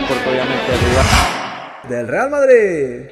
porque obviamente el Del Real Madrid.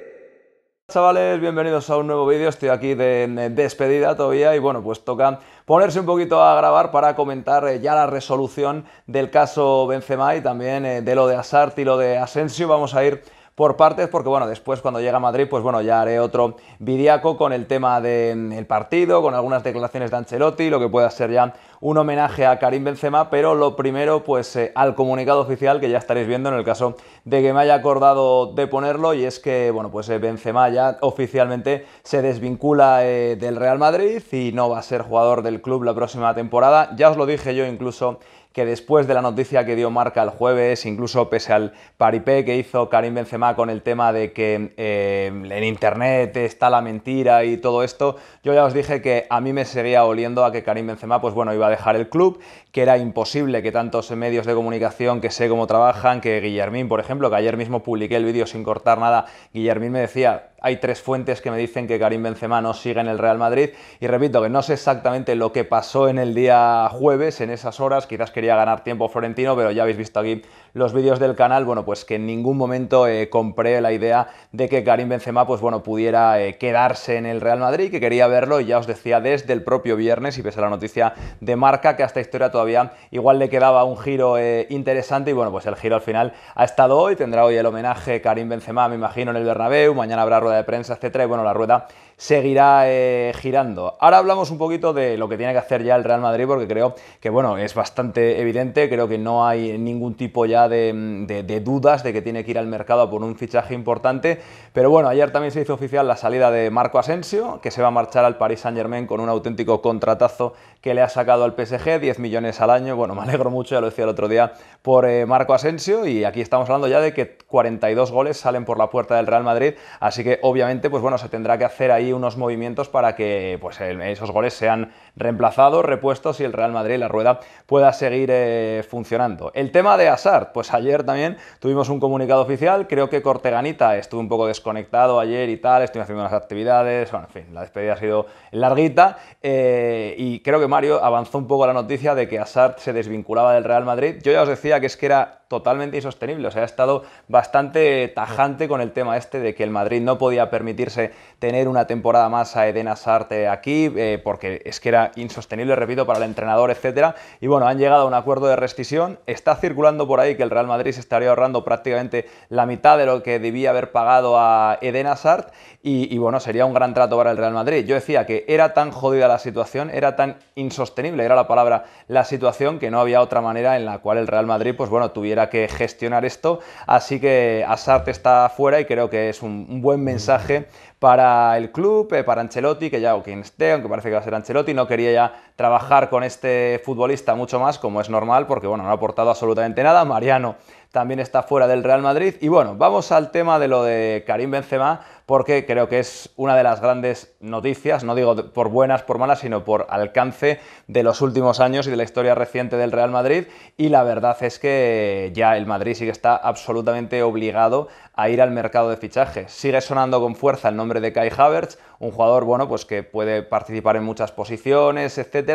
Chavales, bienvenidos a un nuevo vídeo. Estoy aquí de, despedida todavía y bueno, pues toca ponerse un poquito a grabar para comentar eh, ya la resolución del caso Benzema y también eh, de lo de Asart y lo de Asensio. Vamos a ir por partes, porque bueno, después cuando llegue a Madrid, pues bueno, ya haré otro vidiaco con el tema del mm, partido, con algunas declaraciones de Ancelotti, lo que pueda ser ya un homenaje a Karim Benzema, pero lo primero, pues eh, al comunicado oficial que ya estaréis viendo en el caso de que me haya acordado de ponerlo, y es que, bueno, pues eh, Benzema ya oficialmente se desvincula eh, del Real Madrid y no va a ser jugador del club la próxima temporada. Ya os lo dije yo incluso que después de la noticia que dio Marca el jueves, incluso pese al paripé que hizo Karim Benzema con el tema de que eh, en Internet está la mentira y todo esto, yo ya os dije que a mí me seguía oliendo a que Karim Benzema, pues bueno, iba a dejar el club, que era imposible que tantos medios de comunicación que sé cómo trabajan, que Guillermín, por ejemplo, que ayer mismo publiqué el vídeo sin cortar nada, Guillermín me decía, hay tres fuentes que me dicen que Karim Benzema no sigue en el Real Madrid y repito que no sé exactamente lo que pasó en el día jueves, en esas horas, quizás quería ganar tiempo Florentino, pero ya habéis visto aquí los vídeos del canal, bueno, pues que en ningún momento eh, compré la idea de que Karim Benzema, pues bueno, pudiera eh, quedarse en el Real Madrid, que quería verlo y ya os decía desde el propio viernes y pese a la noticia de marca que a esta historia todavía igual le quedaba un giro eh, interesante y bueno, pues el giro al final ha estado hoy, tendrá hoy el homenaje Karim Benzema, me imagino, en el Bernabéu, mañana habrá rueda de prensa, etcétera. Y bueno, la rueda seguirá eh, girando. Ahora hablamos un poquito de lo que tiene que hacer ya el Real Madrid, porque creo que bueno, es bastante evidente, creo que no hay ningún tipo ya de, dudas de que tiene que ir al mercado por un fichaje importante. Pero bueno, ayer también se hizo oficial la salida de Marco Asensio, que se va a marchar al Paris Saint Germain con un auténtico contratazo que le ha sacado al PSG, 10 millones al año. Bueno, me alegro mucho, ya lo decía el otro día, por eh, Marco Asensio. Y aquí estamos hablando ya de que 42 goles salen por la puerta del Real Madrid. Así que obviamente, pues bueno, se tendrá que hacer ahí unos movimientos para que pues, esos goles sean reemplazados, repuestos y el Real Madrid, la rueda, pueda seguir eh, funcionando. El tema de Hazard, pues ayer también tuvimos un comunicado oficial, creo que Corteganita estuvo un poco desconectado ayer y tal, estuvo haciendo unas actividades, en fin, la despedida ha sido larguita eh, y creo que Mario avanzó un poco la noticia de que Hazard se desvinculaba del Real Madrid. Yo ya os decía que es que era totalmente insostenible, o sea, ha estado bastante tajante con el tema este de que el Madrid no podía permitirse tener una temporada más a Eden Hazard eh, aquí, eh, porque es que era insostenible, repito, para el entrenador, etcétera. Y bueno, han llegado a un acuerdo de rescisión. Está circulando por ahí que el Real Madrid se estaría ahorrando prácticamente la mitad de lo que debía haber pagado a Eden Hazard. Y, bueno, sería un gran trato para el Real Madrid. Yo decía que era tan jodida la situación, era tan insostenible, era la palabra, la situación, que no había otra manera en la cual el Real Madrid, pues bueno, tuviera que gestionar esto. Así que Hazard está fuera y creo que es un buen mensaje mensaje para el club, eh, para Ancelotti, que ya, o quien esté, aunque parece que va a ser Ancelotti, no quería ya trabajar con este futbolista mucho más, como es normal, porque bueno, no ha aportado absolutamente nada. Mariano también está fuera del Real Madrid. Y bueno, vamos al tema de lo de Karim Benzema, porque creo que es una de las grandes noticias, no digo por buenas, por malas, sino por alcance de los últimos años y de la historia reciente del Real Madrid. Y la verdad es que ya el Madrid sí que está absolutamente obligado a ir al mercado de fichajes. Sigue sonando con fuerza el nombre de Kai Havertz, un jugador, bueno, pues que puede participar en muchas posiciones, etc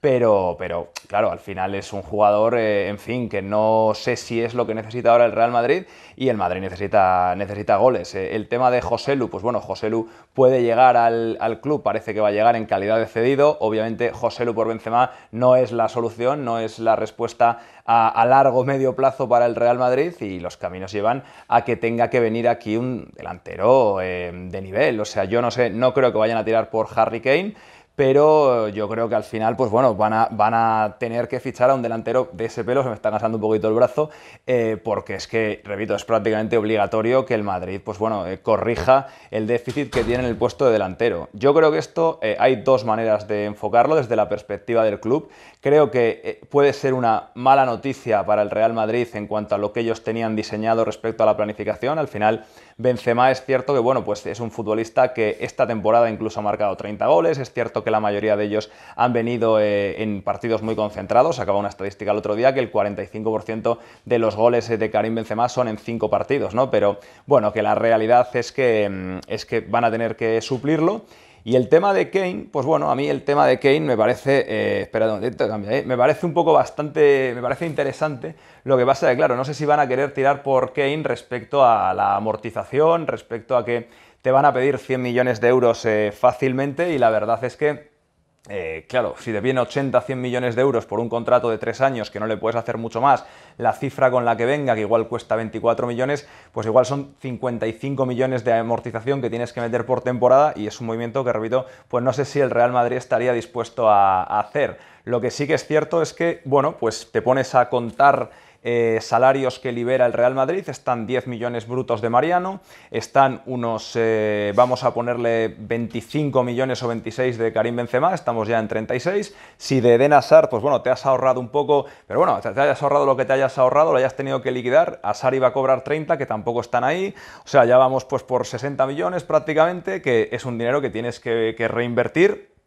pero, pero claro, al final es un jugador, eh, en fin, que no sé si es lo que necesita ahora el Real Madrid y el Madrid necesita, necesita goles. Eh, el tema de Joselu, pues bueno, Joselu puede llegar al, club, parece que va a llegar en calidad de cedido, obviamente Joselu por Benzema no es la solución, no es la respuesta a, largo largo medio plazo para el Real Madrid y los caminos llevan a que tenga que venir aquí un delantero eh, de nivel. O sea, yo no sé, no creo que vayan a tirar por Harry Kane pero yo creo que al final, pues bueno, van a, van a tener que fichar a un delantero de ese pelo, se me está cansando un poquito el brazo, eh, porque es que, repito, es prácticamente obligatorio que el Madrid, pues bueno, eh, corrija el déficit que tiene en el puesto de delantero. Yo creo que esto eh, hay dos maneras de enfocarlo desde la perspectiva del club. Creo que puede ser una mala noticia para el Real Madrid en cuanto a lo que ellos tenían diseñado respecto a la planificación. Al final, Benzema es cierto que, bueno, pues es un futbolista que esta temporada incluso ha marcado 30 goles, es cierto que la mayoría de ellos han venido eh, en partidos muy concentrados. Acaba una estadística el otro día que el 45% de los goles eh, de Karim Benzema son en cinco partidos, ¿no? Pero bueno, que la realidad es que, mm, es que van a tener que suplirlo. Y el tema de Kane, pues bueno, a mí el tema de Kane me parece, eh, espera me parece un poco bastante, me parece interesante. Lo que pasa es claro, no sé si van a querer tirar por Kane respecto a la amortización, respecto a que te van a pedir 100 millones de euros eh, fácilmente y la verdad es que eh, claro, si te viene 80, 100 millones de euros por un contrato de tres años que no le puedes hacer mucho más, la cifra con la que venga, que igual cuesta 24 millones, pues igual son 55 millones de amortización que tienes que meter por temporada y es un movimiento que, repito, pues no sé si el Real Madrid estaría dispuesto a hacer. Lo que sí que es cierto es que, bueno, pues te pones a contar eh, salarios que libera el Real Madrid, están 10 millones brutos de Mariano, están unos, eh, vamos a ponerle 25 millones o 26 de Karim Benzema, estamos ya en 36. Si de Eden Hazard, pues bueno, te has ahorrado un poco, pero bueno, te, hayas ahorrado lo que te hayas ahorrado, lo hayas tenido que liquidar, Asar iba a cobrar 30, que tampoco están ahí, o sea, ya vamos pues por 60 millones prácticamente, que es un dinero que tienes que reinvertir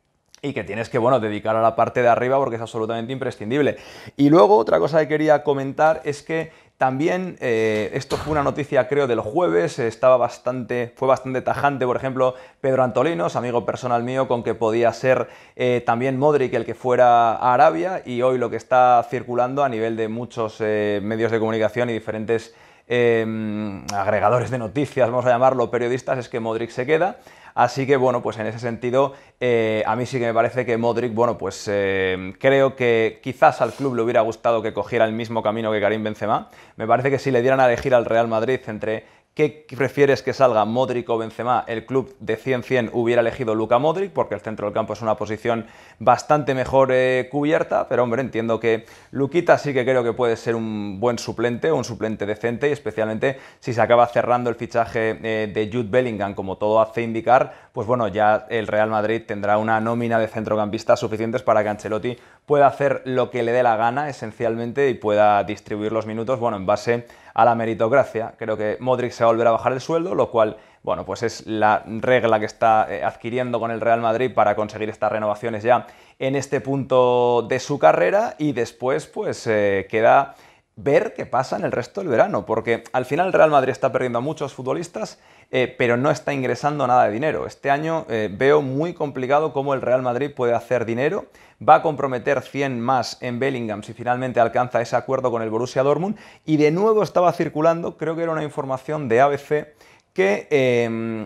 y que tienes que, bueno, dedicar a la parte de arriba porque es absolutamente imprescindible. Y luego otra cosa que quería comentar es que también, eh, esto fue una noticia creo del jueves, estaba bastante, fue bastante tajante, por ejemplo, Pedro Antolinos, amigo personal mío, con que podía ser eh, también Modric el que fuera a Arabia y hoy lo que está circulando a nivel de muchos eh, medios de comunicación y diferentes em, agregadores de noticias, vamos a llamarlo, periodistas, es que Modric se queda. Así que bueno, pues en ese sentido, eh, a mí sí que me parece que Modric, bueno, pues eh, creo que quizás al club le hubiera gustado que cogiera el mismo camino que Karim Benzema. Me parece que si le dieran a elegir al Real Madrid entre ¿Qué prefieres que salga Modric o Benzema? El club de 100-100 hubiera elegido Luca Modric porque el centro del campo es una posición bastante mejor eh, cubierta, pero hombre, entiendo que Luquita sí que creo que puede ser un buen suplente, un suplente decente y especialmente si se acaba cerrando el fichaje eh, de Jude Bellingham, como todo hace indicar, pues bueno, ya el Real Madrid tendrá una nómina de centrocampistas suficientes para que Ancelotti pueda hacer lo que le dé la gana esencialmente y pueda distribuir los minutos, bueno, en base a la meritocracia. Creo que Modric a volver a bajar el sueldo, lo cual, bueno, pues es la regla que está eh, adquiriendo con el Real Madrid para conseguir estas renovaciones ya en este punto de su carrera y después pues eh, queda ver qué pasa en el resto del verano, porque al final el Real Madrid está perdiendo a muchos futbolistas, eh, pero no está ingresando nada de dinero. Este año eh, veo muy complicado cómo el Real Madrid puede hacer dinero, va a comprometer 100 más en Bellingham si finalmente alcanza ese acuerdo con el Borussia Dortmund, y de nuevo estaba circulando, creo que era una información de ABC, que... Em,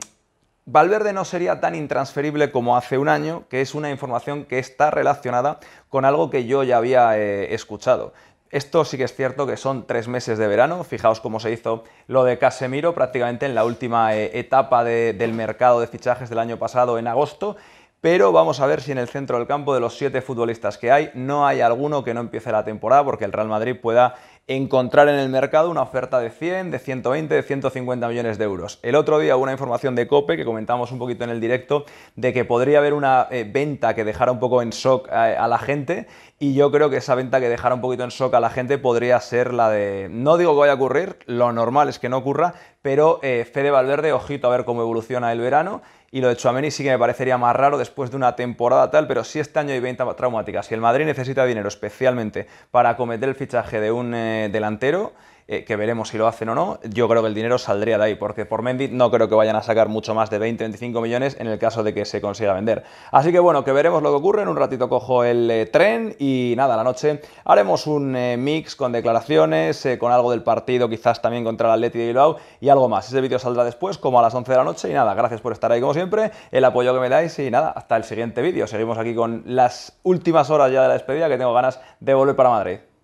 Valverde no sería tan intransferible como hace un año, que es una información que está relacionada con algo que yo ya había eh, escuchado. Esto sí que es cierto que son tres meses de verano, fijaos cómo se hizo lo de Casemiro prácticamente en la última eh, etapa del mercado de fichajes del año pasado en agosto, pero vamos a ver si en el centro del campo de los siete futbolistas que hay no hay alguno que no empiece la temporada porque el Real Madrid pueda encontrar en el mercado una oferta de 100, de 120, de 150 millones de euros. El otro día hubo una información de COPE que comentamos un poquito en el directo de que podría haber una eh, venta que dejara un poco en shock eh, a, la gente y yo creo que esa venta que dejara un poquito en shock a la gente podría ser la de, no digo que vaya a ocurrir, lo normal es que no ocurra, pero eh, Fede Valverde, ojito a ver cómo evoluciona el verano y lo de Chuameni sí que me parecería más raro después de una temporada tal, pero si este año hay venta traumática, si el Madrid necesita dinero especialmente para cometer el fichaje de un... Eh, delantero, eh, que veremos si lo hacen o no. Yo creo que el dinero saldría de ahí, porque por Mendy no creo que vayan a sacar mucho más de 20-25 millones en el caso de que se consiga vender. Así que bueno, que veremos lo que ocurre. En un ratito cojo el eh, tren y nada, la noche haremos un mix con declaraciones, con algo del partido, quizás también contra el Atleti de Bilbao y algo más. Ese vídeo saldrá después, como a las 11 de la noche. Y nada, gracias por estar ahí como siempre, el apoyo que me dais y nada, hasta el siguiente vídeo. Seguimos aquí con las últimas horas ya de la despedida que tengo ganas de volver para Madrid.